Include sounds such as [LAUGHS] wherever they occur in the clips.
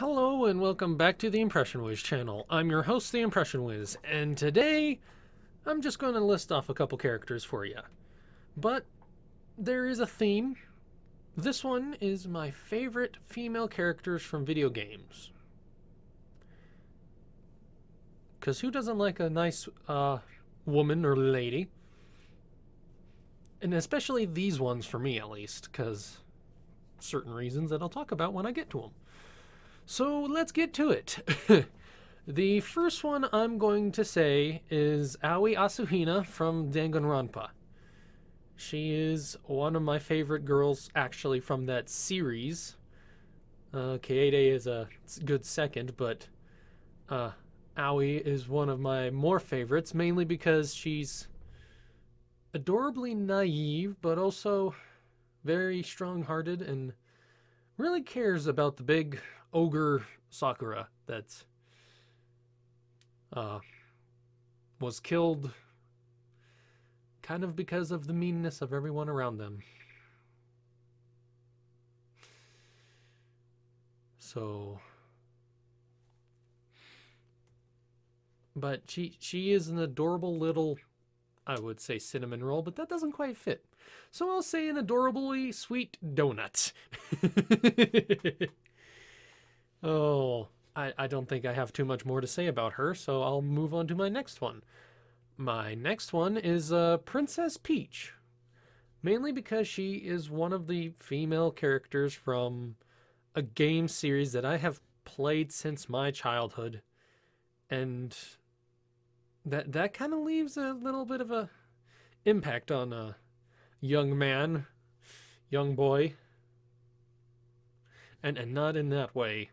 Hello and welcome back to the Impression Wiz channel. I'm your host, the Impression Wiz, and today I'm just going to list off a couple characters for you. But there is a theme. This one is my favorite female characters from video games. Because who doesn't like a nice uh, woman or lady? And especially these ones for me, at least, because certain reasons that I'll talk about when I get to them. So let's get to it. [LAUGHS] the first one I'm going to say is Aoi Asuhina from Danganronpa. She is one of my favorite girls, actually, from that series. Uh, Kaede is a good second, but uh, Aoi is one of my more favorites, mainly because she's adorably naive, but also very strong-hearted and really cares about the big ogre Sakura that uh, was killed kind of because of the meanness of everyone around them. So but she she is an adorable little I would say cinnamon roll, but that doesn't quite fit. So I'll say an adorably sweet donut. [LAUGHS] Oh, I, I don't think I have too much more to say about her, so I'll move on to my next one. My next one is uh, Princess Peach, mainly because she is one of the female characters from a game series that I have played since my childhood, and that that kind of leaves a little bit of a impact on a young man, young boy, and and not in that way.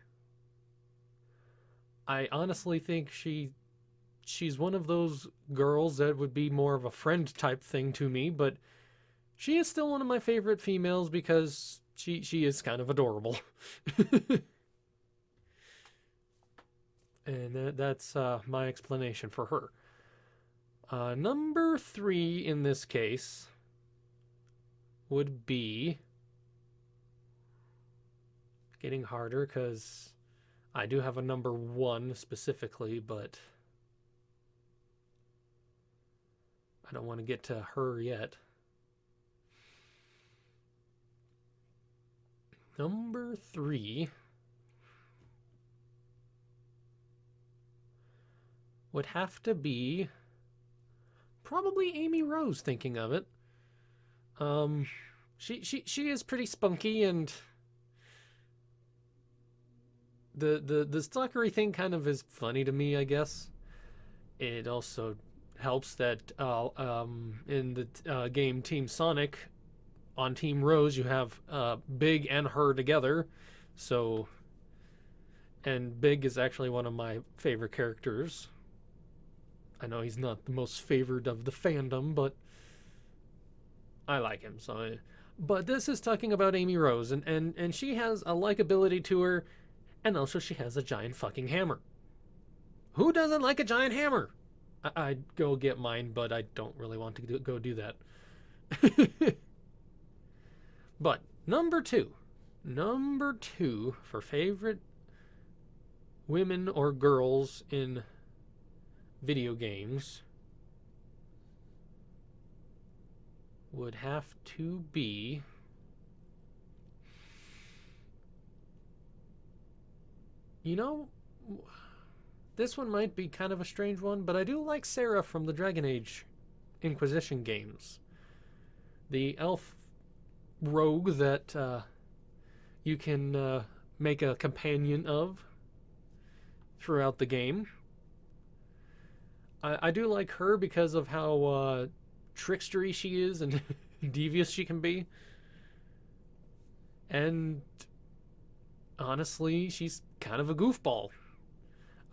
I honestly think she she's one of those girls that would be more of a friend type thing to me, but she is still one of my favorite females because she she is kind of adorable. [LAUGHS] and that, that's uh, my explanation for her. Uh, number three in this case would be getting harder because I do have a number one specifically, but I don't want to get to her yet. Number three would have to be probably Amy Rose thinking of it. Um she she she is pretty spunky and the the the stalkery thing kind of is funny to me, I guess. It also helps that uh, um, in the uh, game Team Sonic, on Team Rose you have uh, Big and her together, so. And Big is actually one of my favorite characters. I know he's not the most favored of the fandom, but I like him. So, I, but this is talking about Amy Rose, and and and she has a likability to her and also she has a giant fucking hammer. Who doesn't like a giant hammer? I- would go get mine, but I don't really want to do- go do that. [LAUGHS] but number two, number two for favorite women or girls in video games would have to be You know, this one might be kind of a strange one, but I do like Sarah from the Dragon Age Inquisition games. The elf rogue that uh, you can uh, make a companion of throughout the game. I, I do like her because of how uh, trickstery she is and [LAUGHS] devious she can be. And honestly, she's kind of a goofball.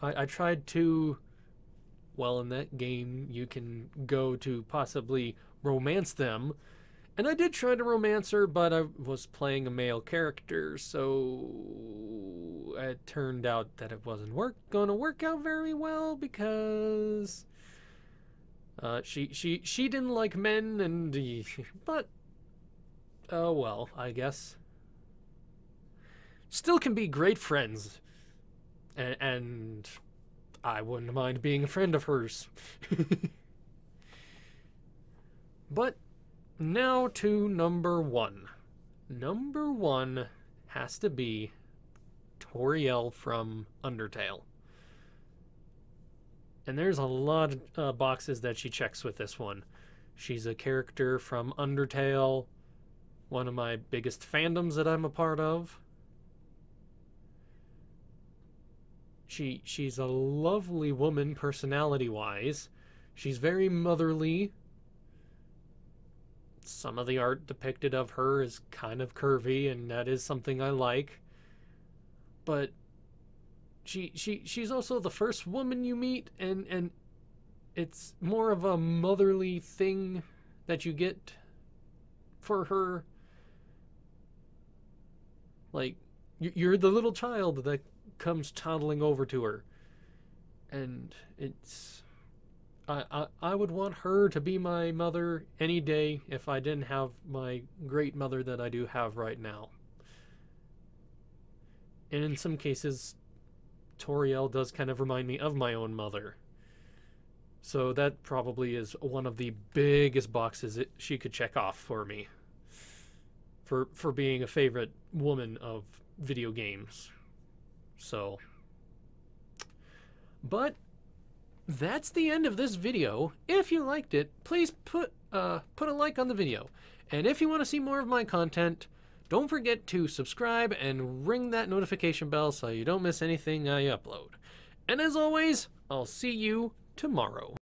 I, I tried to. Well, in that game, you can go to possibly romance them. And I did try to romance her, but I was playing a male character, so it turned out that it wasn't work going to work out very well because uh, she she she didn't like men, and [LAUGHS] but oh well, I guess still can be great friends. and I wouldn't mind being a friend of hers. [LAUGHS] but now to number one. Number one has to be Toriel from Undertale. And there's a lot of uh, boxes that she checks with this one. She's a character from Undertale, one of my biggest fandoms that I'm a part of. She she's a lovely woman personality-wise. She's very motherly. Some of the art depicted of her is kind of curvy and that is something I like. But she she she's also the first woman you meet and and it's more of a motherly thing that you get for her like you're the little child that comes toddling over to her. And it's. I, I, I would want her to be my mother any day if I didn't have my great mother that I do have right now. And in some cases, Toriel does kind of remind me of my own mother. So that probably is one of the biggest boxes that she could check off for me. For for being a favorite woman of video games. So, but that's the end of this video. If you liked it, please put uh, put a like on the video. And if you want to see more of my content, don't forget to subscribe and ring that notification bell so you don't miss anything I upload. And as always, I'll see you tomorrow.